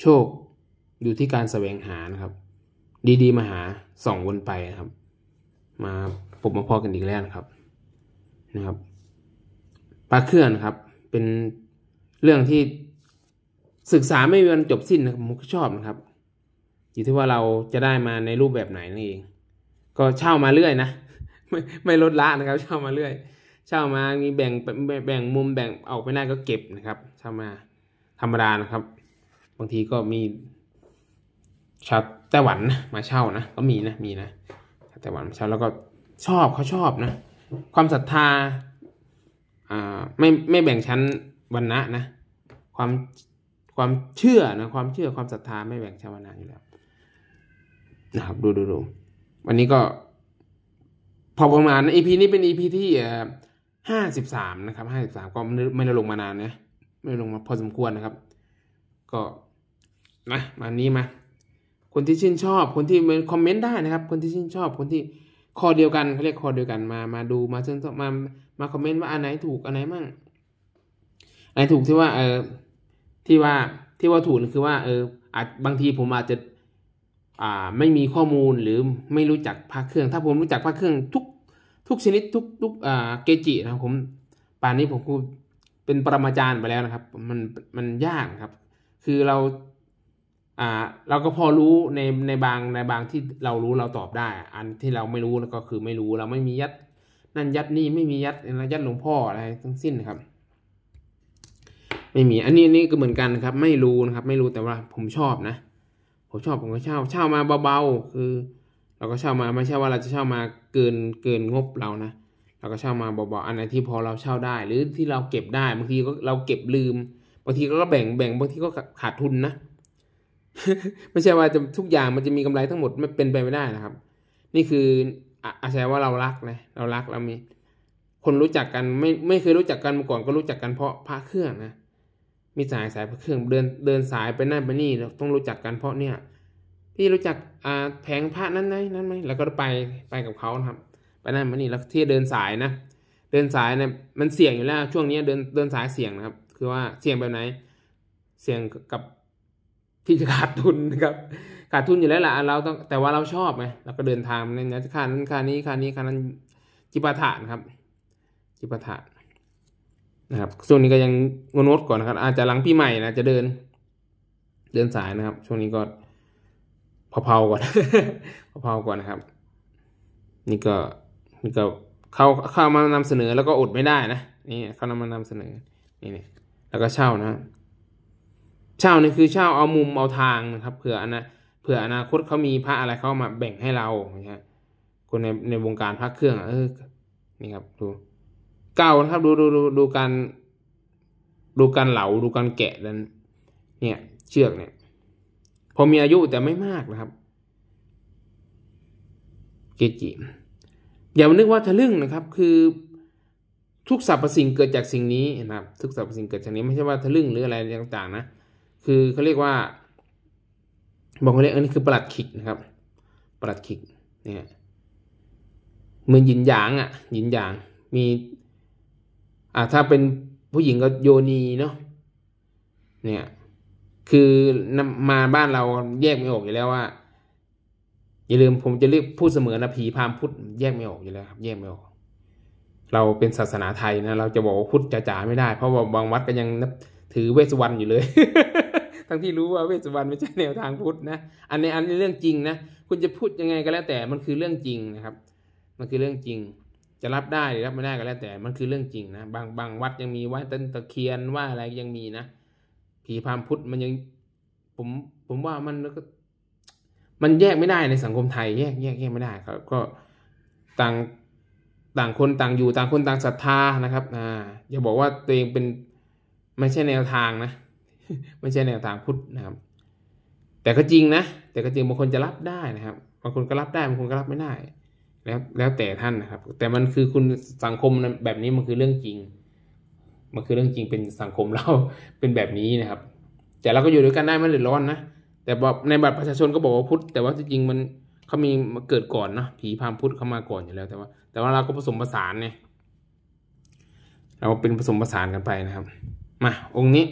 โชค อยู่ที่การแสวงหานะครับ ดี ๆ มาหาส่องวนไปนะครับ มาพบมาพอกันอีกแล้วนะครับนะครับ ปลาเคลื่อนครับ เป็นเรื่องที่ศึกษาไม่มีวันจบสิ้นนะครับผมชอบนะครับ อยู่ที่ว่าเราจะได้มาในรูปแบบไหนนั่นเองก็เช่ามาเรื่อยนะ ไม่ไม่ลดละนะครับเช่ามาเรื่อยเช่ามา มีแบ่งแบ่งมุมแบ่งออกไปหน้าก็เก็บนะครับเช่ามาธรรมดานะครับบางทีก็มีชาวไต้หวันนะมาเช่านะ ก็มีนะมีนะไต้หวันมาเช่าแล้วก็ชอบเขาชอบนะความศรัทธา อ่าไม่ไม่แบ่งชั้นวรรณะนะ ความความเชื่อนะความเชื่อความศรัทธาไม่แบ่งชาวนวรณะอยู่แล้วนะครับดูดูดู วันนี้ก็ พอประมาณนะพีนี้เป็นอีพีที่ห้าสิบสามนะครับห้าสิบสามก็ไม่ได้ลงมานานนะไม่ได้ลงมาพอสมควรนะครับ ก็นะมานี้มา คนที่ชื่นชอบ คนที่มนคอมเมนต์ได้นะครับ คนที่ชื่นชอบ คนที่คอเดียวกันเขาเรียกคอเดียวกันมามาดูมาชื่นชอบมามาคอมเมนต์ว่าอันไหนถูกอันไหนมั่งอันไหนถูกที่ว่า เออที่ว่าที่ว่าถูกคือว่าเอออาจบางทีผมอาจจะ อ่าไม่มีข้อมูลหรือไม่รู้จักพักเครื่องถ้าผมรู้จักพักเครื่องทุกทุกชนิดทุกทุกอ่าเกจิ นะครับ ผม ป่านนี้ผมคืเป็นปรมาจารย์ไปแล้วนะครับ มันมันยากครับ คือเราอ่าเราก็พอรู้ในในบางในบางที่เรารู้เราตอบได้ อันที่เราไม่รู้ก็คือไม่รู้เราไม่มียัด นั่นยัดนี่ไม่มียัดะยัดหลวงพ่ออะไรทั้งสิ้นครับ ไม่มีอันนี้นี่ก็เหมือนกันครับ ไม่รู้นะครับ ไม่รู้แต่ว่าผมชอบนะ ผมชอบผมก็เช่าเช่ามาเบาๆคือ เราก็เช่ามาไม่ใช่ว่าเราจะเช่ามาเกินเกินงบเรานะเราก็เช่ามาเบาๆอันไหนที่พอเราเช่าได้ หรือที่เราเก็บได้บางทีก็เราเก็บลืมบางทีก็แบ่งแบ่งบางทีก็ขาดทุนนะไม่ใช่ว่าจะทุกอย่างมันจะมีกำไรทั้งหมด ไม่เป็นไปไม่ได้นะครับ นี่คืออาศัยว่าเรารักนะ เรารักเรามี คนรู้จักกันไม่ไม่เคยรู้จักกันมาก่อนก็รู้จักกันเพราะพระเครื่องนะ มีสายสายพระเครื่องเดินเดินสายไปนั่นไปนี่เราต้องรู้จักกันเพราะเนี่ยพี่รู้จักอ่าแผงพระนั้นไหมนั้นไหมแล้วก็ไปไปกับเขาครับ ไปนั่นมานี่แล้วที่เดินสายนะเดินสายเนี่ยมันเสี่ยงอยู่แล้วช่วงนี้เดินเดินสายเสี่ยงนะครับ คือว่าเสี่ยงแบบไหนเสี่ยงกับที่จะขาดทุนนะครับ ขาดทุนอยู่แล้วล่ะเราต้องแต่ว่าเราชอบไงเราก็เดินทางเนี่ยนะค่านั้นค่านี้ค่านี้ค่านั้นจิปาถะนะครับ จิปาถะนะครับ ช่วงนี้ก็ยังงดดก่อนนะครับ อาจจะหลังปีใหม่นะจะเดิน เดินสายนะครับ ช่วงนี้ก็เพาก่อนเพาก่อนนะครับ นี่ก็นี่ก็เข้าเข้ามานำเสนอแล้วก็อดไม่ได้นะนี่เข้ามานำเสนอนี่เนี่ยแล้วก็เช่านะเช่านี่คือเช่าเอามุมเอาทางนะครับเผื่ออนาเผื่ออนาคตเขามีพระอะไรเขามาแบ่งให้เรานี่ยคนในในวงการพระเครื่องเออนี่ครับดูเก่านะครับดูดูดูดูการ ดูการเหลา ดูการแกะนั้น เนี่ย เชือกเนี่ยพอมีอายุแต่ไม่มากนะครับเกจิอย่ามานึกว่าทะลึ่งนะครับคือ ทุกสรรพสิ่งเกิดจากสิ่งนี้นะครับ ทุกสรรพสิ่งเกิดจากนี้ไม่ใช่ว่าทะลึ่งหรืออะไรต่างๆนะคือเขาเรียกว่าบางคนเรียกอันนี้คือปลัดขิกนะครับปลัดขิก เนี่ยเหมือนหยินหยางอ่ะหยินหยาง มี อ่าถ้าเป็นผู้หญิงก็โยนีเนาะ เนี่ย คือนมาบ้านเราแยกไม่ออกอยู่แล้วว่า อย่าลืมผมจะเรียกพูดเสมอนะผีพามพุทธแยกไม่ออกอยู่แล้วครับ แยกไม่ออก เราเป็นศาสนาไทยนะ เราจะบอกว่าพุทธจ๋าๆไม่ได้ เพราะว่าบางวัดก็ยังถือเวสวรรณอยู่เลยทั้งที่รู้ว่าเวสสุวรรณไม่ใช่แนวทางพุทธนะ อันในอันนี้เรื่องจริงนะ คุณจะพูดยังไงก็แล้วแต่มันคือเรื่องจริงนะครับ มันคือเรื่องจริง จะรับได้หรือรับไม่ได้ก็แล้ว แต่ มันคือเรื่องจริงนะ บางบางวัดยังมีว่าต้นตะเคียนว่าอะไรยังมีนะ ผีพามพุทธมันยัง ผมผมว่ามันก็ มันแยกไม่ได้ในสังคมไทยแยกแยกแยกไม่ได้ครับ ก็ต่างต่างคนต่างอยู่ต่างคนต่างศรัทธานะครับ อ่า อย่าบอกว่าตัวเองเป็นไม่ใช่แนวทางนะไม่ใช่แนวทางพุทธนะครับ แต่ก็จริงนะ แต่ก็จริงบางคนจะรับได้นะครับบางคนก็รับได้บางคนก็รับไม่ได้ แล้วแล้วแต่ท่านนะครับแต่มันคือคุณสังคมแบบนี้มันคือเรื่องจริง มันคือเรื่องจริงเป็นสังคมเราเป็นแบบนี้นะครับ แต่เราก็อยู่ด้วยกันได้ไม่เดือดร้อนนะแต่ในบัตรประชาชนก็บอกว่าพุทธแต่ว่าจริงๆมันเขามีมาเกิดก่อนนะผีพามพุทธเข้ามาก่อนอยู่แล้ว แต่ว่า แต่ว่าเราก็ผสมผสานเนี่ยเราเป็นผสมผสานกันไปนะครับ มา องค์นี้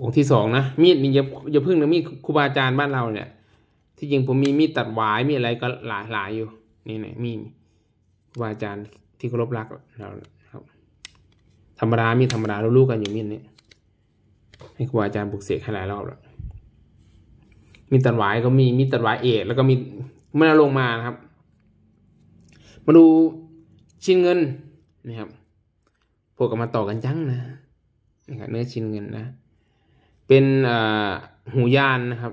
องค์ที่สองนะ มีดนี่อย่าอย่าพึ่งนะมีดครูบาอาจารย์บ้านเราเนี่ย ที่จริงผมมีมีดตัดหวายมีอะไรก็หลายหลายอยู่ นี่เนี่ยมีครูบาอาจารย์ที่เคารพรักเราครับ ธรรมดามีธรรมดาเราลูกกันอยู่มีดนี้ให้ครูบาอาจารย์ปลุกเสกให้หลายรอบแล้วมีตัดหวายก็มี มีตัดหวายเอกแล้วก็มีมันลงมานะครับ มาดูชิ้นเงินนะครับพวกก็มาต่อกันจังนะนะครับเนื้อชิ้นเงินนะเป็นหูยานนะครับ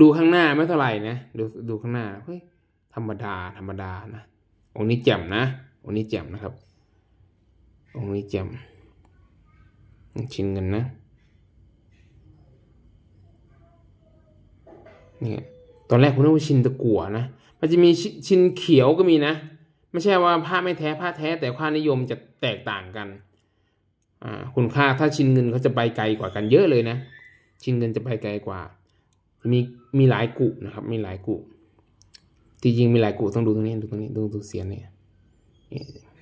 ดูข้างหน้าไม่เท่าไหร่นะดูดูข้างหน้าเฮ้ยธรรมดา ธรรมดานะองค์นี้แจ่มนะองค์นี้แจ่มนะครับองค์นี้แจ่มชิงกันนะเนี่ยตอนแรกผมนึกว่าชินตะกั่วนะ มันจะมีชินเขียวก็มีนะ ไม่ใช่ว่าผ้าไม่แท้ ผ้าแท้ แต่ความนิยมจะแตกต่างกันคุณค่าถ้าชินเงินเขาจะไปไกลกว่ากันเยอะเลยนะ ชินเงินจะไปไกลกว่ามีมีหลายกุนะครับ มีหลายกุที่จริงมีหลายกุต้องดูตรงนี้ดูตรงนี้ดูตรงเสียนเนี่ย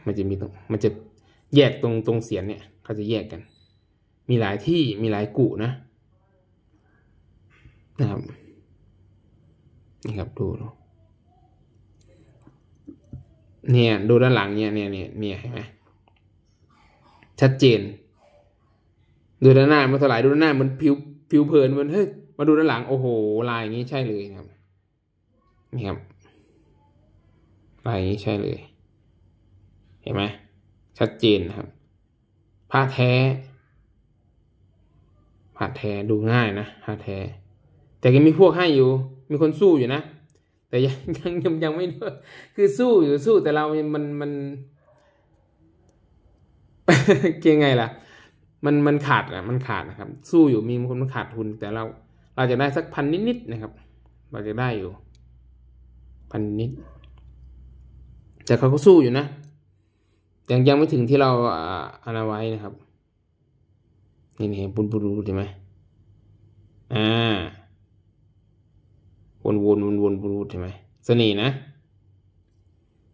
มันจะมีตรงมันจะแยกตรงตรงเสียนเนี่ยเขาจะแยกกัน มีหลายที่มีหลายกุนะนะครับ นี่ครับดูเนี่ยดูด้านหลังเนี่ยเนี่ยเนี่ยเนี่ยเห็นไหมชัดเจน ดูด้านหน้ามันถลายดูด้านหน้ามันผิว ผิวเผินมันเฮ้ยมาดูด้านหลังโอ้โหลายอย่างนี้ใช่เลยครับ นี่ครับ ลายนี้ใช่เลย เห็นไหมชัดเจนนะครับ ผ้าแท้ผ้าแท้ดูง่ายนะผ้าแท้แต่ก็มีพวกให้อยู่ มีคนสู้อยู่นะ แต่ยังยังยังไม่คือสู้อยู่สู้แต่เรามันมันเย่งไงล่ะ มันมันขาดอ่ะมันขาดนะครับ สู้อยู่ มีคนมันขาดทุน แต่เราเราจะได้สักพันนิดๆนะครับเราจะได้อยู่ พันนิดแต่เขาก็สู้อยู่นะ ยังยังไม่ถึงที่เราอานาไว้นะครับ นี่นี่ปุนปุรูใช่ไหม อ่าวนวนวนวนปุรูใช่ไหมเสน่ห์นะ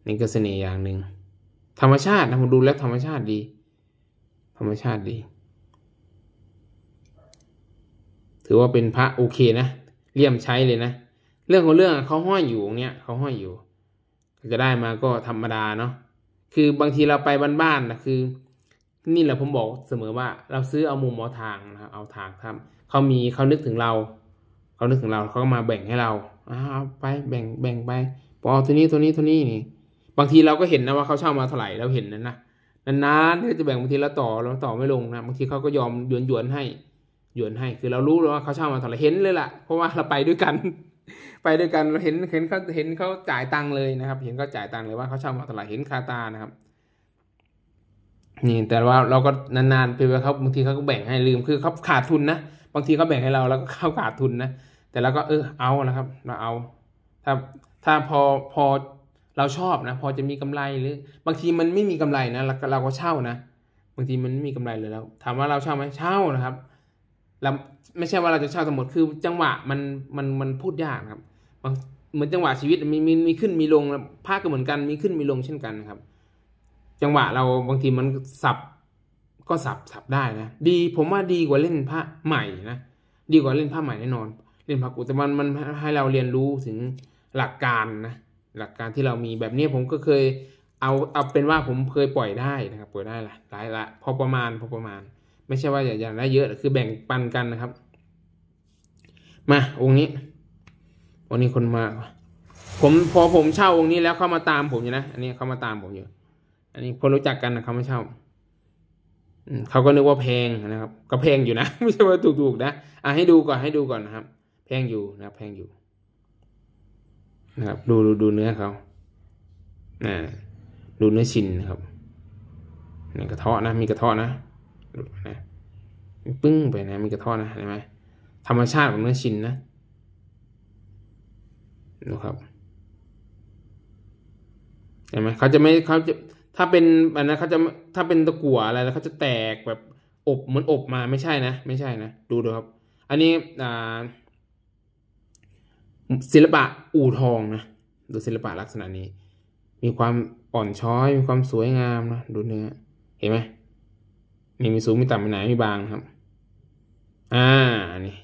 นี่ก็เสน่ห์อย่างหนึ่งธรรมชาตินะผมดูแล้วธรรมชาติดีธรรมชาติดี ถือว่าเป็นพระโอเคนะ เลี่ยมใช้เลยนะ เรื่องของเรื่องเขาห้อยอยู่เนี้ยเขาห้อยอยู่จะได้มาก็ธรรมดาเนาะ คือบางทีเราไปบ้านๆนะคือ นี่แหละผมบอกเสมอว่าเราซื้อเอามุมมอทางนะครับเอาทางทำเขามีเขานึกถึงเรา เขานึกถึงเราเขาก็มาแบ่งให้เราอ้าวไปแบ่งแบ่งไป พอตัวนี้ตัวนี้ตัวนี้นี่ บางทีเราก็เห็นนะว่าเขาเช่ามาเท่าไหร่เราเห็นนั้นนะนานๆเขาจะแบ่งบางทีแล้วต่อเราต่อไม่ลงนะบางทีเขาก็ยอมหยวนหยวนให้ หยวนให้คือเรารู้แล้วว่าเขาเช่ามาถอดาเห็นเลยล่ะเพราะว่าเราไปด้วยกัน ไปด้วยกันเราเห็นเห็นเขาเห็นเขาจ่ายตังค์เลยนะครับเห็นเขาจ่ายตังค์เลยว่าเขาเช่ามาถอดาเห็นคาตานะครับ นี่ แต่ว่าเราก็นานๆไปเขาบางทีเขาก็แบ่งให้ลืมคือเขาขาดทุนนะบางทีเขาแบ่งให้เรา แล้วก็เขาขาดทุนนะแต่เราก็เออเอาแล้วครับเราเอาถ้าถ้าพอพอเราชอบนะพอจะมีกำไรหรือ บางทีมันไม่มีกำไรนะเราก็เช่านะ บางทีมันไม่มีกำไรเลยแล้ว ถามว่าเราเช่าไหมเช่านะครับเราไม่ใช่ว่าเราจะเช่าทั้งหมดคือ จังหวะมันมันมันพูดยากครับ บางเหมือนจังหวะชีวิตมีมีมีขึ้นมีลงภาคก็เหมือนกันมีขึ้นมีลงเช่นกันครับ จังหวะเราบางทีมันสับก็สับสับได้นะดีผมว่าดีกว่าเล่นพระใหม่นะดีกว่าเล่นพระใหม่แน่นอนเล่นพระกูแต่มันมันให้เราเรียนรู้ถึงหลักการนะหลักการที่เรามีแบบนี้ผมก็เคย เอาเอาเป็นว่าผมเคยปล่อยได้นะครับ ปล่อยได้ละหลายละพอประมาณพอประมาณ ไม่ใช่ว่าอย่าได้เยอะคือแบ่งปันกันนะครับ มา องค์นี้วันนี้คนมาผม พอผมเช่าองค์นี้แล้วเขามาตามผมอยู่นะอันนี้เขามาตามผมอยู่อันนี้คนรู้จักกันนะเขาไม่เช่าเขาก็นึกว่าแพงนะครับก็แพงอยู่นะไม่ใช่ว่าถูกๆนะอ่ะให้ดูก่อนให้ดูก่อนนะครับ แพงอยู่นะแพงอยู่นะครับดูดูดูเนื้อเขาดูเนื้อชิ้นนะครับนี่กระเทาะนะ มีกระเทาะนะนะปึ้งไปนะ มีกระเทาะนะ เห็นไหมธรรมชาติของเนื้อชิ้นนะ ดูครับ เห็นไหม เขาจะไม่เขาจะ ถ้าเป็นอันนั้นเขาจะ ถ้าเป็นตะกั่วอะไรแล้วเขาจะแตกแบบอบเหมือนอบมาไม่ใช่นะไม่ใช่นะดูดูครับ อันนี้อ่าศิลปะอู่ทองนะดูศิลปะลักษณะนี้ มีความอ่อนช้อยมีความสวยงามนะดูเนื้อเห็นไหมนี่มีสูงมีต่ำมีหนามีบางครับ อ่านี่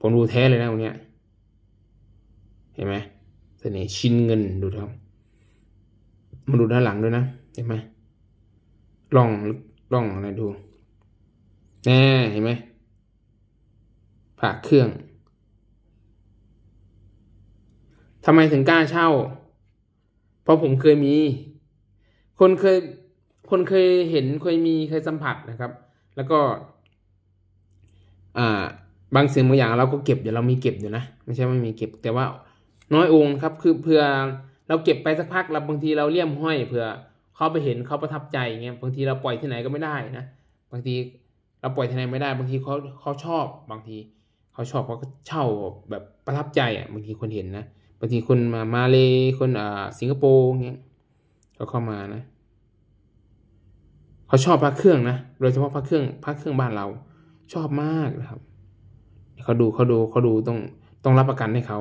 ผมดูแท้เลยนะวันนี้เห็นไหมเสน่ห์ชิ้นเงินดูครับมาดูด้านหลังด้วยนะเห็นไหมล่องล่องอะไรดูแน่เห็นไหมผ่าเครื่องทำไมถึงกล้าเช่าเพราะผมเคยมี คนเคย คนเคยเห็นเคยมีเคยสัมผัสนะครับ แล้วก็ อ่า บางสิ่งบางอย่างเราก็เก็บ เดี๋ยวเรามีเก็บอยู่นะ ไม่ใช่ไม่มีเก็บ แต่ว่าน้อยองค์ครับ คือเผื่อเราเก็บไปสักพักเราบางทีเราเลี่ยมห้อยเผื่อเขาไปเห็นเขาประทับใจเงี้ย บางทีเราปล่อยที่ไหนก็ไม่ได้นะ บางทีเราปล่อยที่ไหนไม่ได้ บางทีเขาเขาชอบ บางที เขาชอบเขาก็เช่าแบบประทับใจอ่ะ บางทีคนเห็นนะบางทีคนมามาเลคนอ่า สิงคโปร์เงี้ยก็เข้ามานะ เขาชอบพระเครื่องนะ โดยเฉพาะพระเครื่องพระเครื่องบ้านเราชอบมากนะครับเขาดูเขาดูเขาดูต้องต้องรับประกันให้เขา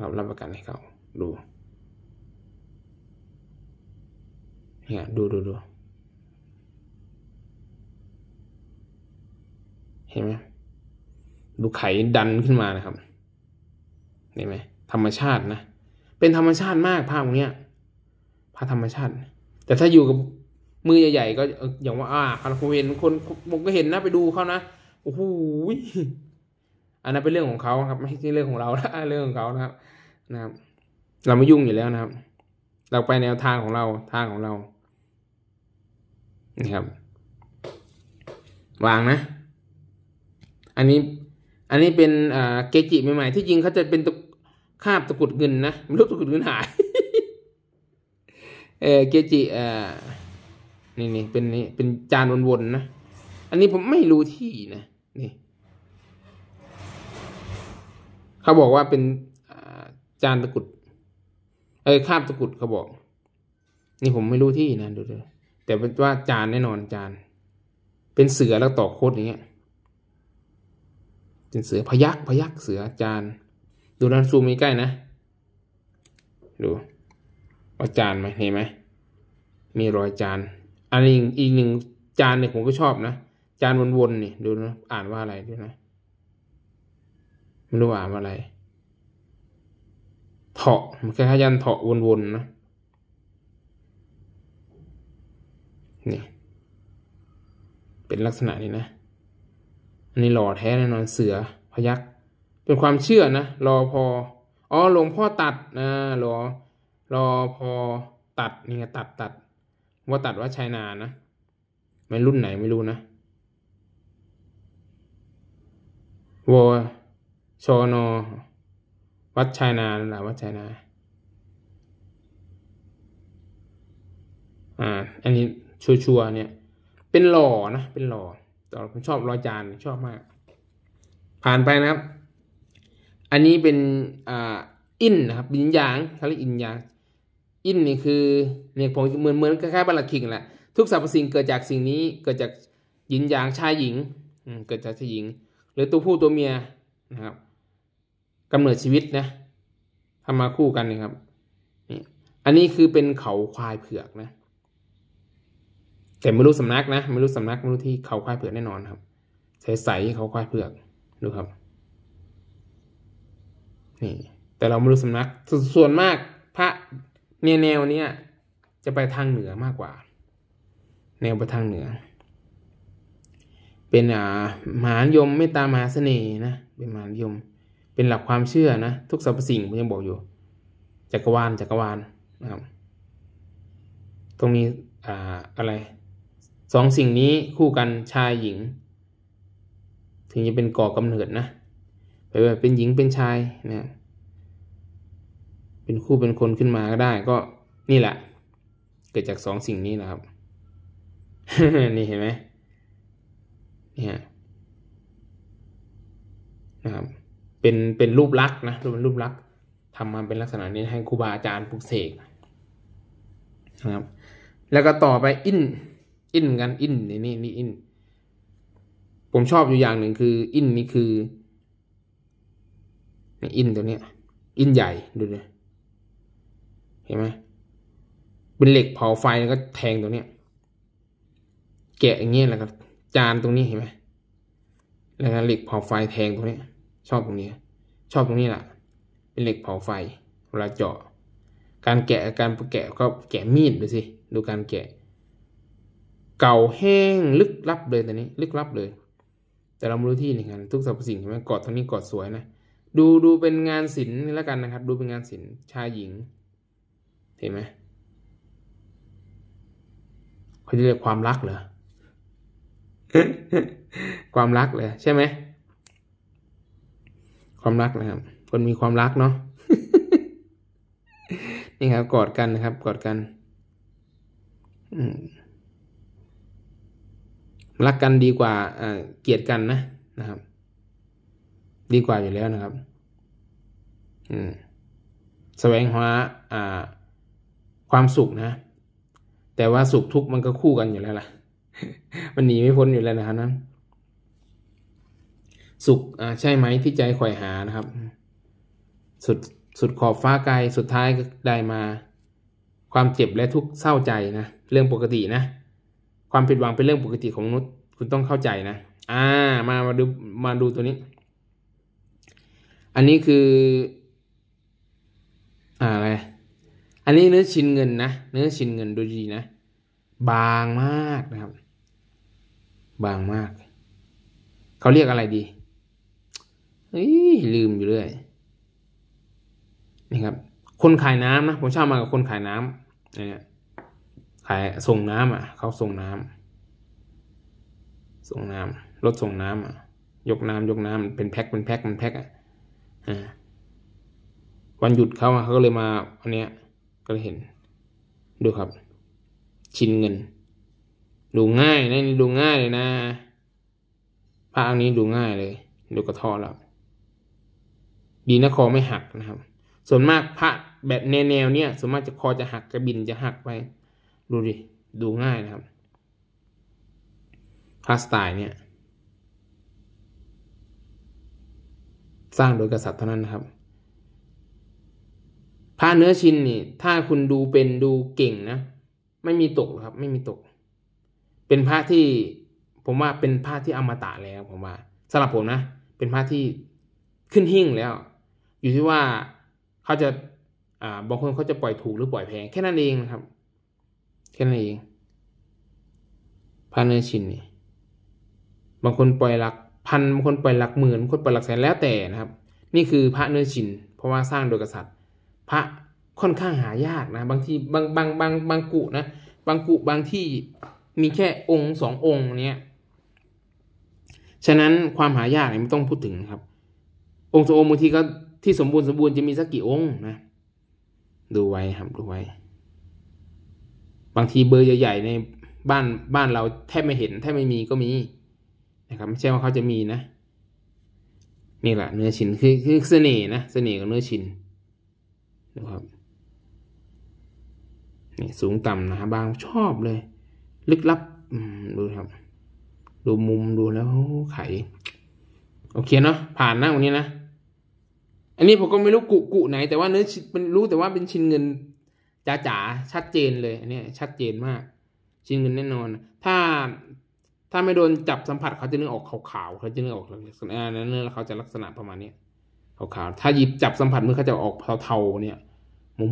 ครับรับประกันให้เขาดู เนี่ย ดูดูดูเห็นไหมดูไขดันขึ้นมานะครับเห็นไหมธรรมชาตินะเป็นธรรมชาติมากภาพเนี้ยภาพธรรมชาติ แต่ถ้าอยู่กับ มือใหญ่ๆก็ อย่างว่าอ่าผมเห็นคนผมก็เห็นนะไปดูเขานะโอ้โหอันนั้นเป็นเรื่องของเขาครับ ไม่ใช่เรื่องของเรานะเรื่องของเขานะครับ นะครับ เราไม่ยุ่งอยู่แล้วนะครับ เราไปแนวทางของเราทางของเรานะครับ วางนะ อันนี้ อันนี้เป็นเกจิใหม่ ๆ ที่จริงเขาจะเป็นตระคาบตะกุดเงินนะไม่รู้ตะกุดเงินหาย เออเกจิเอ่นี่นี่เป็นนี่เป็นจานวนๆนะ อันนี้ผมไม่รู้ที่นะ นี่ เขาบอกว่าเป็นจานตะกุด เออคาบตะกุดเขาบอก นี่ผมไม่รู้ที่นะดูดูแต่เป็นว่าจานแน่นอนจาน เป็นเสือแล้วต่อโคตรอย่างเงี้ย เป็นเสือพยักพยักเสือจานดูนะซูมใกล้นะ ดูว่าจานไหมเห็นไหม มีรอยจาน อันนี้อีกหนึ่งจานเนี่ยผมก็ชอบนะ จานวนๆนี่ดูนะอ่านว่าอะไรดูนะมันดูอ่านว่าอะไรเถาะมันคล้ายๆยันเถาะวนๆนะ นี่ เป็นลักษณะนี้นะ อันนี้หล่อแท้แน่นอนเสือพยักษ์เป็นความเชื่อนะ รอพอ อ๋อ หลวงพ่อตัดนะ รอ รอพอตัดนี่ไงตัดตัด ว่าตัดว่าชายนานะ ไม่รุ่นไหนไม่รู้นะวอชอนวัดชายนาหะวัดชายนา อ่า อันนี้ชัวชัวเนี่ย เป็นหล่อนะ เป็นหล่อตอนผมชอบรอยจานชอบมาก ผ่านไปนะครับอันนี้เป็นอ่าอินนะครับยินยางเขาเรียกอินยางอินนี่คือเนี่ยผมเหมือนเหมือนคล้ายๆบัลลังก์คิงแหละทุกสรรพสิ่งเกิดจากสิ่งนี้เกิดจากหยินยางชายหญิงเกิดจากชายหญิง หรือตัวผู้ตัวเมียนะครับกำเนิดชีวิตนะทำมาคู่กันนะครับนี่อันนี้คือเป็นเขาควายเผือกนะ แต่ไม่รู้สำนักนะ ไม่รู้สำนักไม่รู้ที่เขาควายเผือกแน่นอน ครับใสๆเขาควายเผือกดูครับนี่แต่เราไม่รู้สำนักสส่วนมากพระแนวแนวเนี้ย จะไปทางเหนือมากกว่า แนวไปทางเหนือ เป็นอ่ามหายมไม่ตามหาเสน่ห์นะ เป็นมหายมเป็นหลักความเชื่อนะ ทุกสรรพสิ่งผมยังบอกอยู่จักรวาลจักรวาลนะครับตรงนี้อ่าอะไรสองสิ่งนี้คู่กันชายหญิง ถึงจะเป็นก่อกำเนิดนะไปแบบเป็นหญิงเป็นชายนะเป็นคู่เป็นคนขึ้นมาก็ได้ก็นี่แหละ เกิดจากสองสิ่งนี้นะครับ นี่เห็นไหมเนี่ยนะครับ เป็นเป็นรูปลักษณ์นะเป็นรูปลักษณ์ทำมาเป็นลักษณะนี้ให้ครูบาอาจารย์ปลุกเสกนะครับ แล้วก็ต่อไปอิน อินกัน อิน นี่นี่นี่อินผมชอบอยู่อย่างหนึ่งคืออินนี่คืออินตัวเนี้ยอินใหญ่ดูดิเห็นไหมเป็นเหล็กเผาไฟแล้วก็แทงตัวเนี้ยแกะอย่างเงี้ยแหละครับ จานตรงนี้เห็นไหมแล้วก็เหล็กเผาไฟแทงตรงนี้ชอบตรงนี้ ชอบตรงนี้แหละเป็นเหล็กเผาไฟเวลาเจาะ การแกะการแกะก็แกะมีดดูสิ ดูการแกะ เก่าแห้งลึกลับเลยตัวนี้ลึกลับเลย แต่เราไม่รู้ที่นี่กันทุกสรรพสิ่งเห็นไหมกอดตรงนี้กอดสวยนะดูดูเป็นงานศิลป์แล้วกันนะครับ ดูเป็นงานศิลป์ชายหญิง เห็นไหมเขาจะเรียกความรักเหรอความรักเลยใช่ไหมความรักนะครับ คนมีความรักเนาะนี่ครับกอดกันนะครับกอดกันรักกันดีกว่าเกลียดกันนะนะครับดีกว่าอยู่แล้วนะครับ อืม แสวงหาอ่า ความสุขนะ แต่ว่าสุขทุกข์มันก็คู่กันอยู่แล้วล่ะ มันหนีไม่พ้นอยู่แล้วนะครับนะสุข อ่า ใช่ไหมที่ใจคอยหานะครับ สุดสุดขอบฟ้าไกลสุดท้ายก็ได้มา ความเจ็บและทุกข์เศร้าใจนะ เรื่องปกตินะ ความผิดหวังเป็นเรื่องปกติของมนุษย์คุณต้องเข้าใจนะ อ่า มา มาดู มาดูตัวนี้อันนี้คือ อะไร อันนี้เนื้อชิ้นเงินนะ เนื้อชิ้นเงินดูดีนะ บางมากนะครับ บางมาก เขาเรียกอะไรดี เฮ้ยลืมอยู่เรื่อย นี่ครับ คนขายน้ำนะ ผมชอบมากับคนขายน้ำเนี่ยขายส่งน้ำอ่ะ เขาส่งน้ำ ส่งน้ำ รถส่งน้ำอ่ะ ยกน้ำยกน้ำเป็นแพ็คเป็นแพ็คเป็นแพ็คอ่ะวันหยุดเขาเขาก็เลยมาอันเนี้ย ก็เลยเห็นดูครับ ชินเงิน ดูง่ายนะนี่ดูง่ายเลยนะภาพนี้ดูง่ายเลยดูกระท่อแล้วดีนะคอไม่หักนะครับ ส่วนมากพระแบบแนวเนี้ยส่วนมากจะคอจะหักกระบินจะหักไป ดูดิดูง่ายนะครับพระสไตล์เนี่ยสร้างโดยกษัตริย์เท่านั้นนะครับพระเนื้อชินนี่ ถ้าคุณดูเป็นดูเก่งนะ ไม่มีตกครับ ไม่มีตก เป็นพระที่ ผมว่าเป็นพระที่อมตะแล้วผมว่าสำหรับผมนะ เป็นพระที่ขึ้นหิ่งแล้ว อยู่ที่ว่าเขาจะอ่าบางคนเขาจะปล่อยถูกหรือปล่อยแพง แค่นั้นเองนะครับ แค่นั้นเองพระเนื้อชินนี่ บางคนปล่อยหลักพันบางคนปล่อยหลักหมื่นบางคนปล่อยหลักแสนแล้วแต่นะครับ นี่คือพระเนื้อชิน เพราะว่าสร้างโดยกษัตริย์ พระค่อนข้างหายากนะบางทีบางบางบางบางกุนะ บางกุบางที่มีแค่องค์สององค์เนี้ย ฉะนั้นความหายากเนี่ยไม่ต้องพูดถึงครับ องค์สององค์บางทีก็ที่สมบูรณ์สมบูรณ์จะมีสักกี่องค์นะดูไว้ครับดูไว้ บางทีเบอร์ใหญ่ๆในบ้านบ้านเราแทบไม่เห็น แทบไม่มีก็มีนะครับไม่ใช่ว่าเขาจะมีนะนี่แหละ เนื้อชิ้นคือคือเสน่ห์นะเสน่ห์ของเนื้อชิ้นนะครับนี่สูงต่ำนะบางชอบเลย ลึกลับดูครับ ดูมุมดูแล้วไข่โอเคเนาะผ่านนะวันนี้นะ อันนี้ผมก็ไม่รู้กุกุไหน แต่ว่าเนื้อชิ้นป็นรู้แต่ว่าเป็นชิ้นเงินจ๋าาชัดเจนเลย อันนี้ชัดเจนมาก ชิ้นเงินแน่นอนถ้าถ้าไม่โดนจับสัมผัสเขาจะนึกออกขาวๆ เขาจะนึกออกักษณนั้นเนื้อเขาจะลักษณะประมาณนี้ขาวๆ ถ้าหยิบจับสัมผัสมือเขาจะออกเทาๆ เนี่ย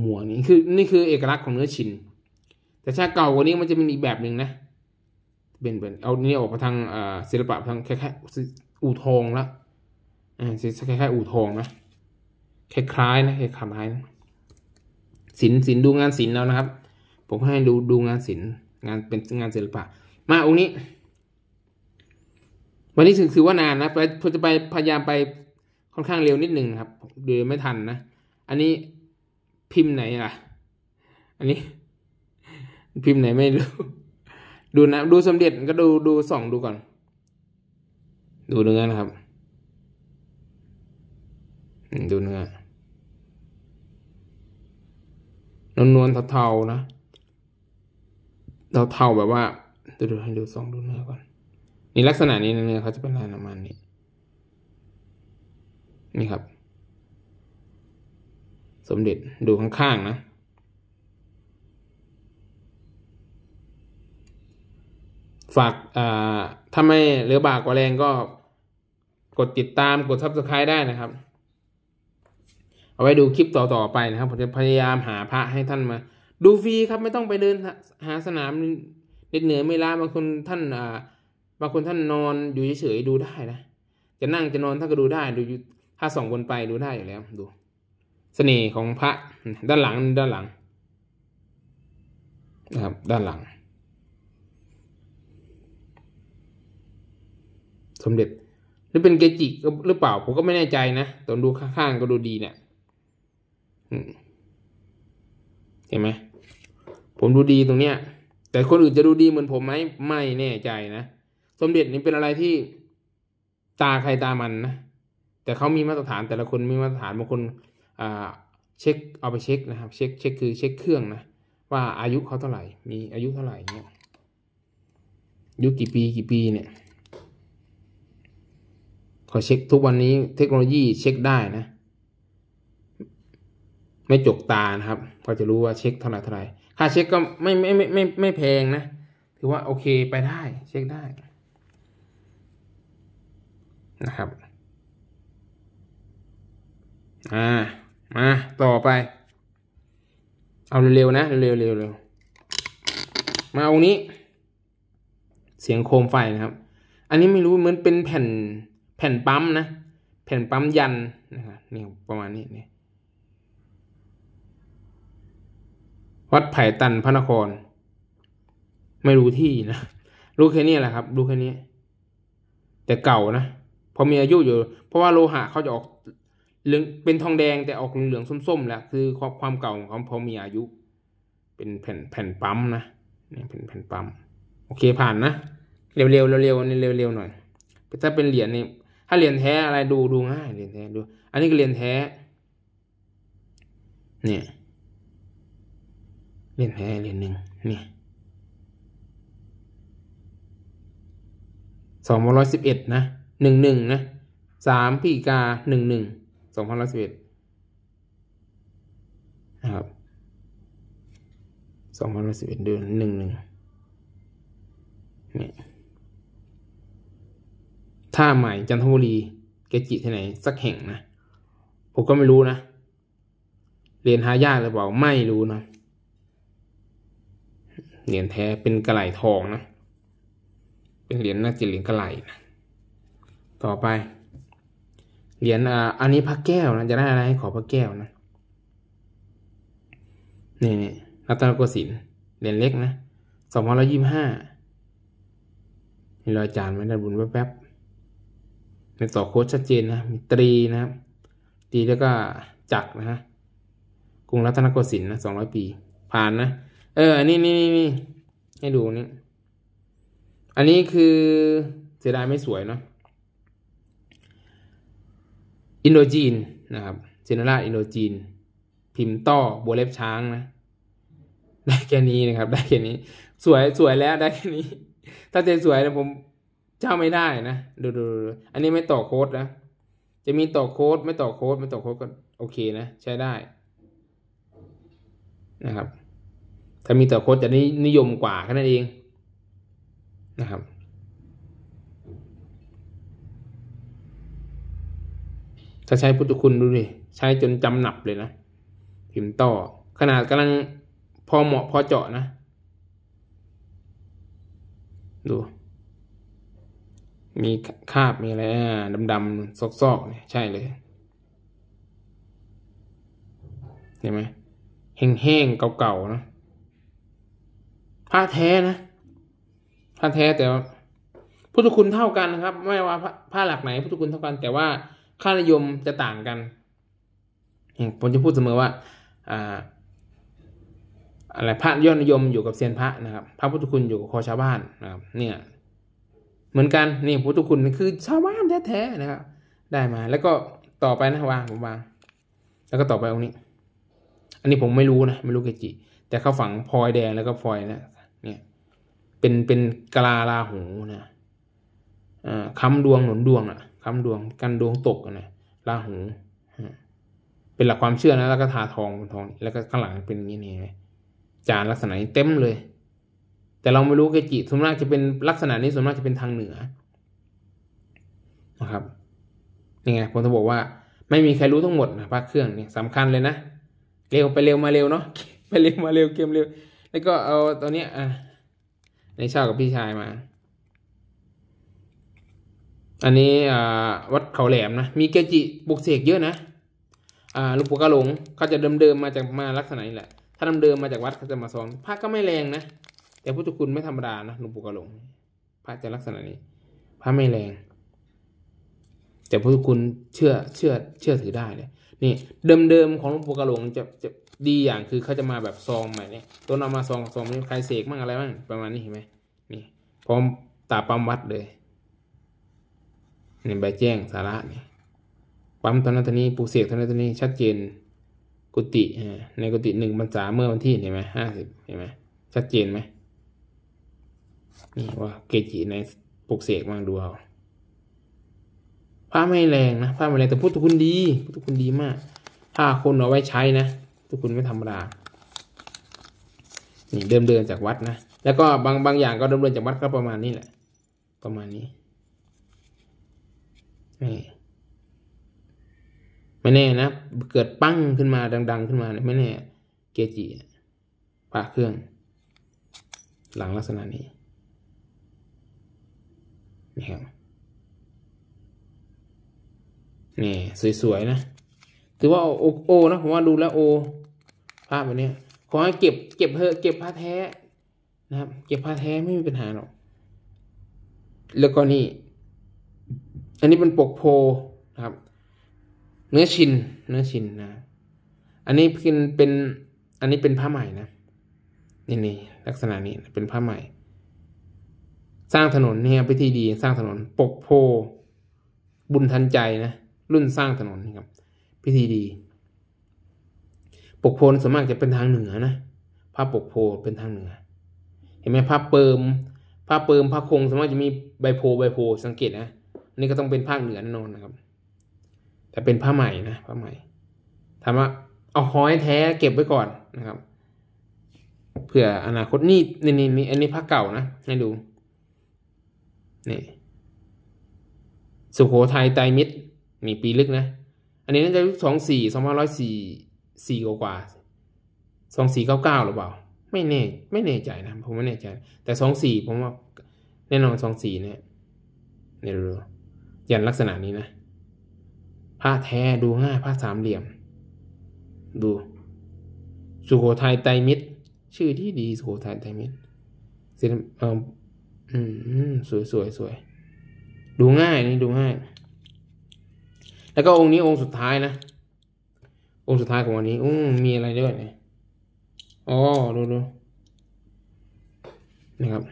มัวๆนี่คือ นี่คือเอกลักษณ์ของเนื้อชิน แต่ชาเก่ากว่านี้มันจะมีอีกแบบหนึ่งนะ เป็นเป็นเอาเนี่ยออกมาทางศิลปะทางคล้ายๆ อู่ทองละอ่าคล้ายๆ อู่ทองนะ คล้ายๆ นะคล้ายๆศิลศิลดูงานศิลแล้วนะครับ ผมให้ดูดูงานศิลงานเป็นงานศิลปะ มาองค์นี้วันนี้ถือถือว่านานนะไปจะไปพยายามไปค่อนข้างเร็วนิดหนึ่งครับเดี๋ยวไม่ทันนะ อันนี้พิมพ์ไหนล่ะอันนี้ พิมพ์ไหนไม่รู้ดูนะ ดูสมเด็จก็ดูดูสองดูก่อน ดูเนื้อนะครับดูเนื้อนวลนวลเทาๆนะเทาๆแบบว่า ดูดูให้ดูสองดูเนื้อก่อนนี่ลักษณะนี้นะเนื้อเขาจะเป็นลายประมาณนี้ นี่ครับ สมเด็จดูข้างๆนะ ฝากถ้าไม่เหลือบากกว่าแรงก็ กดติดตามกดซับสไคร b e ได้นะครับ เอาไว้ดูคลิปต่อๆไปนะครับ ผมจะพยายามหาพระให้ท่านมา ดูฟรีครับไม่ต้องไปเดิน หาสนามเด็เหนือไม่ล้าบางคนท่านอ่าบางคนท่านนอนอยู่เฉยๆดูได้นะ จะนั่งจะนอนท่านก็ดูได้ดูถ้าส่องบนไปดูได้อยู่แล้วดูสเสน่ห์ของพระด้านหลังด้านหลังนะครับด้านหลัง สมเด็จ หรือเป็นเกจิหรือเปล่า ผมก็ไม่แน่ใจนะ ตอนดูข้างๆก็ดูดีเนี่ยเห็นไหมผมดูดีตรงเนี้ย แต่คนอื่นจะดูดีเหมือนผมไหมไม่แน่ใจนะสมเด็จนี่เป็นอะไรที่ตาใครตามันนะ แต่เขามีมาตรฐานแต่ละคนมีมาตรฐานบางคนเช็คเอาไปเช็คนะครับ เช็คเช็คคือเช็คเครื่องนะ ว่าอายุเขาเท่าไหร่ มีอายุเท่าไหร่เนี่ยอายุกี่ปีกี่ปีเนี่ยขอเช็คทุกวันนี้ เทคโนโลยีเช็คได้นะ ไม่จกตานะครับก็จะรู้ว่าเช็คเท่าไหร่เท่าไหร่ค่าเช็คก็ไม่ไม่ไม่ไม่ไม่แพงนะ ถือว่าโอเคไปได้ เช็คได้นะครับอ่ามาต่อไป เอาเร็วๆนะเร็วๆเร็วๆมาเอานี้ เสียงโคมไฟนะครับ อันนี้ไม่รู้เหมือนเป็นแผ่น แผ่นปั๊มนะแผ่นปั๊มยันนะครับนี่ประมาณนี้นี่ วัดไผ่ตันพระนคร ไม่รู้ที่นะรู้แค่นี้แหละครับรู้แค่นี้แต่เก่านะพอมีอายุอยู่ เพราะว่าโลหะเขาจะออกเหลืองเป็นทองแดงแต่ออกเหลืองส้มๆ แล้วคือความความเก่าของเขาพอมีอายุ เป็นแผ่นแผ่นปั๊มนะเนี่ยเป็นแผ่นปั๊มโอเค ผ่านนะเร็วๆเร็วๆนี่เร็วๆหน่อยถ้าเป็นเหรียญนี่ถ้าเหรียญแท้อะไรดูดูง่ายเหรียญแท้ดู อันนี้ก็เหรียญแท้ เนี่ยเหรียญแท้เหรียญหนึ่งนี่สองร้อยสิบเอ็ดนะหนึ่งหนึ่งนะสามพีกาหนึ่งหนึ่งสองพันล้สิบเอ็ดนะครับสองพันล้สิบเอ็ดเดือนหนึ่งหนึ่งเนี่ยท่าใหม่จันทบุรีเกจิที่ไหนสักแห่งนะผมก็ไม่รู้นะ เรียนหายากหรือเปล่าไม่รู้นะเหรียญแท้เป็นกระไหลทองนะ เป็นเหรียญน่าจะเหรียญกระไหลนะต่อไปเหรียญอ่าอันนี้พระแก้วนะ จะได้อะไรขอพระแก้วนะนี่นี่รัตนโกสิน์เหรียญเล็กนะสองพันร้อยยี่สิบห้ามีรอยจานไม่ได้บุญแป๊บๆในต่อโค้ดชัดเจนนะมีตรีนะครับตรีแล้วก็จักนะฮะกรุงรัตนโกสินทร์นะสองร้อยปีผ่านนะเออ นี่นี่นี่ให้ดูนี่อันนี้คือเสียดายไม่สวยเนาะอินโดจีนนะครับเซโนราอินโดจีน พิมพ์ต้อบัวเล็บช้างนะได้แค่นี้นะครับ ได้แค่นี้ สวยสวยแล้วได้แค่นี้ ถ้าเจนสวยนะผมเจ้าไม่ได้นะ ดูดูอันนี้ไม่ต่อโค้ดนะ จะมีต่อโค้ดไม่ต่อโค้ด ไม่ต่อโค้ดก็โอเคนะ ใช้ได้นะครับ ถ้ามีต่อโค้ดจะนิยมกว่าแค่นั้นเองนะครับถ้าใช้พุทธคุณดูดิ ใช้จนจำหนับเลยนะพิมพ์ต่อ ขนาดกำลังพอเหมาะพอเจาะนะดู มีคาบ มีอะไรดำๆซอกๆเนี่ยใช่เลยเห็นไหมแห้งๆเก่าๆนะผ้าแท้นะผ้าแท้แต่พุทธคุณเท่ากันนะครับ ไม่ว่า ผ้าหลักไหนพุทธคุณเท่ากันแต่ว่าค่านิยมจะต่างกันผมจะพูดเสมอว่าอะไรพระยอดนิยมอยู่กับเซียนพระนะครับพระพุทธคุณอยู่กับคอชาวบ้านนะครับ เนี่ย เหมือนกันนี่พุทธคุณคือชาวบ้านแท้ๆนะครับได้มา แล้วก็ต่อไปนะวางผมวางแล้วก็ต่อไปตรงนี้ อันนี้ผมไม่รู้นะไม่รู้เกจิแต่เขาฝังพลอยแดงแล้วก็พลอยนะเนี่ย เป็นเป็นกลาลาหูนะอ่าคำดวงหนุนดวงอนะ่ะคำดวงกันดวงตกนะราหูเป็นหลักความเชื่อนะ แล้วก็ทาทองนทอง แล้วก็ข้างหลังเป็นอย่างนี้นี่จานลักษณะนี้เต็มเลย แต่เราไม่รู้เกจิส่วนมากจะเป็นลักษณะนี้ส่วนมากจะเป็นทางเหนือนะครับนี่ไงผมจะบอกว่าไม่มีใครรู้ทั้งหมดนะพระเครื่องเนี่ยสำคัญเลยนะ เร็วไปเร็วมาเร็วเนาะไปเร็วมาเร็วเกมเร็ว แล้วก็เอาตอนนี้อ่ะในเช่ากับพี่ชายมาอันนี้วัดเขาแหลมนะ มีเกจิบุกเสกเยอะนะลูงปู่กะหลงก็จะเดิมๆมาจากมาลักษณะนี้แหละ ถ้าเดิมๆมาจากวัดเขาจะมาสอนพระก็ไม่แรงนะแต่พุทธคุณไม่ธรรมดานะลูงปู่กะหลงพระจะลักษณะนี้พระไม่แรง แต่พุทธคุณเชื่อเชื่อเชื่อถือได้เลยนี่เดิมๆของลูงปู่กะหลงจะจะดีอย่างคือเขาจะมาแบบซองใหม่เนี่ยตัวนำมาซองซองนี้ใครเสกมั่งอะไรมั่งประมาณนี้เห็นไหมนี่พร้อมตาปั๊มวัดเลยนีใบแจ้งสาระเนี่ยปั๊มตอนนั้นตอนนี้ปูเสกตอนนั้นตอนนี้ชัดเจน กุฏิในกุฏิหนึ่งพรรษาเมื่อวันที่เห็นไหมห้าสิบเห็นไหมชัดเจนไหมนี่ว่าเกจิในปูกเสกมัางดูเอาผ้าไม่แรงนะผ้าไม่แรงแต่พุทธคุณดีพุทธคุณดีมากผ้าคนเอาไว้ใช้นะทุกคุณไม่ธรรมดา นี่เดิมเดินจากวัดนะ แล้วก็บางบางอย่างก็เดิมเดินจากวัดก็ประมาณนี้แหละ ประมาณนี้ไม่แน่นะ เกิดปั้งขึ้นมาดัง ๆ ขึ้นมา ไม่แน่เกจิปะเครื่อง หลังลักษณะนี้ นี่ครับนี่สวยๆ นะ ถือว่าโอโอนะผมว่าดูแล้วโอภาพแบบนี้ขอให้เก็บเก็บเฮอะเก็บผ้าแท้นะครับ เก็บผ้าแท้ไม่มีปัญหาหรอก แล้วก็นี่อันนี้เป็นปกโพนะครับเนื้อชินเนื้อชินนะ อันนี้เป็นเป็น อันนี้เป็นผ้าใหม่นะ นี่นี่ลักษณะนี้เป็นผ้าใหม่ สร้างถนนเนี่ยพิธีดีสร้างถนนปกโพบุญทันใจนะรุ่นสร้างถนนนครับ พิธีดี ปกโพนส่วนมากจะเป็นทางเหนือนะผ้าปกโพเป็นทางเหนือเห็นไหมผ้าเปิมผ้าเปิมผ้าคงส่วนมากจะมีใบโพใบโพ สังเกตนะนนี่ก็ต้องเป็นภาคเหนือแน่นอนนะครับ แต่เป็นผ้าใหม่นะ ผ้าใหม่ถามว่าเอาคอยแท้เก็บไว้ก่อนนะครับเผื่ออนาคตนี่นี่นี่นี่อันนี้ผ้าเก่านะให้ดูนี่สุโขทัยไตมิตรมีปีลึกนะ อันนี้น่าจะยุคสองสี่สองพันร้อยสี่สี่กว่าสองสี่เก้าเก้าหรือเปล่า ไม่แน่ไม่แน่ใจนะผมไม่แน่ใจ แต่สองสี่ผมว่าแน่นอนสองสี่เนี่ยเนี่ยรู้ยันลักษณะนี้นะ ผ้าแท้ดูง่ายผ้าสามเหลี่ยม ดู สุโขทัยไตมิตร ชื่อที่ดี สุโขทัยไตมิตรสีลป์เอออืม สวยสวยสวย ดูง่ายนี่ดูง่าย แล้วก็องค์นี้องค์สุดท้ายนะ องค์สุดท้ายของวันนี้อื้มีอะไรด้วยเนี่ยอ๋อ ดูดู นะครับ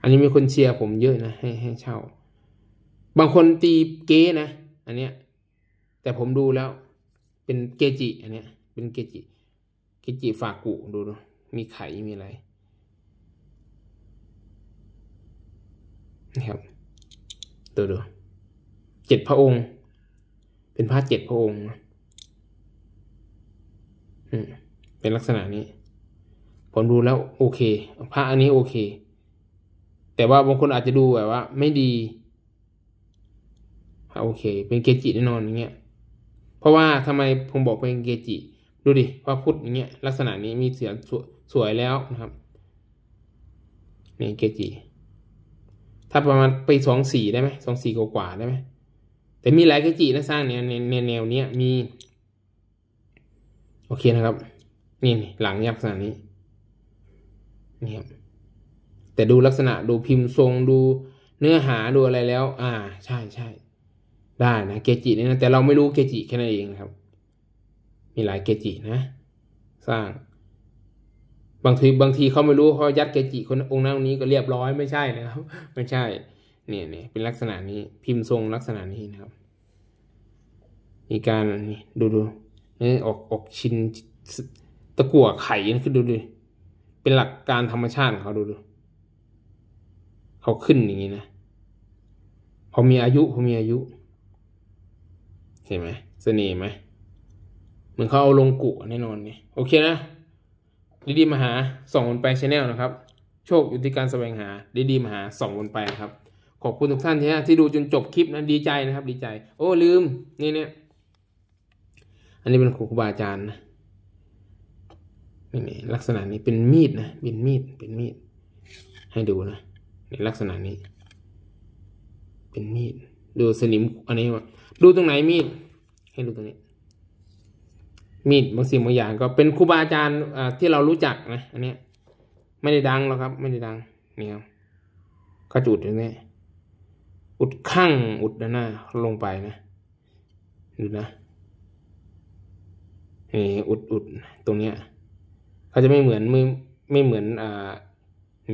อันนี้มีคนเชียร์ผมเยอะนะให้ให้เช่า บางคนตีเก๊นะอันเนี้ย แต่ผมดูแล้ว เป็นเกจิอันเนี้ย เป็นเกจิเกจิฝากุดูดูมีไข่มีอะไรนะครับดูดูเจ็ดพระองค์ เป็นพระเจ็ดพระองค์เป็นลักษณะนี้ ผมดูแล้ว โอเคพระอันนี้โอเคแต่ว่าบางคนอาจจะดูแบบว่าไม่ดีโอเค เป็นเกจิแน่นอนอย่างเงี้ย เพราะว่าทำไมผมบอกเป็นเกจิ ดูดิพระพุทธอย่างเงี้ยลักษณะนี้มีเสียงสวยแล้วนะครับนี่เกจิ ถ้าประมาณไปสองสี่ได้ไหม สองสี่กว่าได้ไหมแต่มีหลายเกจินะสร้างในใแนวแนวเนี้ยมี โอเคนะครับ นี่หลังยักษ์ขนาดนี้นี่ครับแต่ดูลักษณะดูพิมพ์ทรงดูเนื้อหาดูอะไรแล้ว อ่า ใช่ใช่ได้นะ เกจินี่นะ แต่เราไม่รู้เกจิแค่นั้นเองครับ มีหลายเกจินะ สร้าง บางทีบางทีเขาไม่รู้เขายัดเกจิ คนองค์นั้นองค์นี้ก็เรียบร้อยไม่ใช่นะครับ ไม่ใช่ เนี่ยเนี่ย เป็นลักษณะนี้ พิมพ์ทรงลักษณะนี้นะครับมีการดูดู นี่ออกออกชิ้นตะกั่วไข่นี่คือดูดูเป็นหลักการธรรมชาติของเขาดูดูเขาขึ้นอย่างนี้นะ พอมีอายุพอมีอายุเห็นไหมเสน่ห์ไหมเหมือนเขาเอาลงกุแน่นอนเนี่ยโอเคนะ ดีดีมาหาส่องวนไปชาแนลนะครับ โชคอยู่ที่การแสวงหา ดีดีมาหาส่องวนไปครับ ขอบคุณทุกท่านที่ที่ดูจนจบคลิปนะดีใจนะครับดีใจ โอ้ ลืมนี่เนี่ยอันนี้เป็นครูบาอาจารย์นะนี่ลักษณะนี้เป็นมีดนะเป็นมีดเป็นมีดให้ดูนะในลักษณะนี้ เป็นมีด ดูสนิมอันนี้ว่าดูตรงไหนมีด ให้ดูตรงนี้ มีดบางสิ่งบางอย่างก็เป็นครูบาอาจารย์ที่เรารู้จักนะอันนี้ไม่ได้ดังหรอกครับ ไม่ได้ดังนี่ครับกจุดอย่างนี้อุดข้างอุดด้านหน้าลงไปนะดูนะนี่อุดอุดตรงเนี้ยเขาจะไม่เหมือนไม่ไม่เหมือนอ่า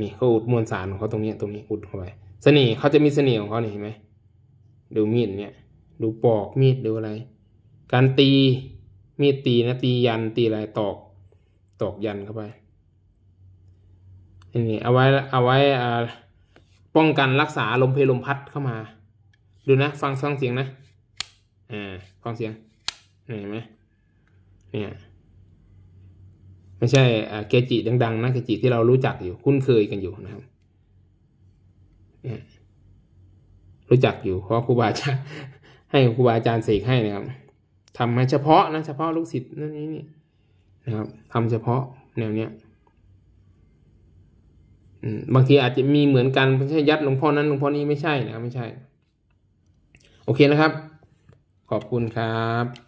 นี่เขาอุดมวลสารของเขาตรงนี้ตรงนี้อุดเข้าไปเสน่ห์เขาจะมีเสน่ห์ของเขาเห็นไหมดูมีดเนี่ย ดูปอกมีดดูอะไร การตีมีดตีนะตียันตีอะไรตอก ตอกยันเข้าไปนี่เอาไว้เอาไว้ป้องกันรักษาลมเพลลมพัดเข้ามา ดูนะฟังฟังเสียงนะอ่าฟังเสียงเห็นไหมเนี่ยไม่ใช่เกจิดังๆนะเกจิที่เรารู้จักอยู่ คุ้นเคยกันอยู่นะครับรู้จักอยู่เพราะครูบาอาจารย์ให้ครูบาอาจารย์เสกให้นะครับทำมาเฉพาะนะ เฉพาะลูกศิษย์นั่นนี้นี่นะครับทำเฉพาะแนวเนี้ยบางทีอาจจะมีเหมือนกันไม่ใช่ยัดหลวงพ่อนั้นหลวงพ่อนี้ไม่ใช่นะครับไม่ใช่ โอเคนะครับ ขอบคุณครับ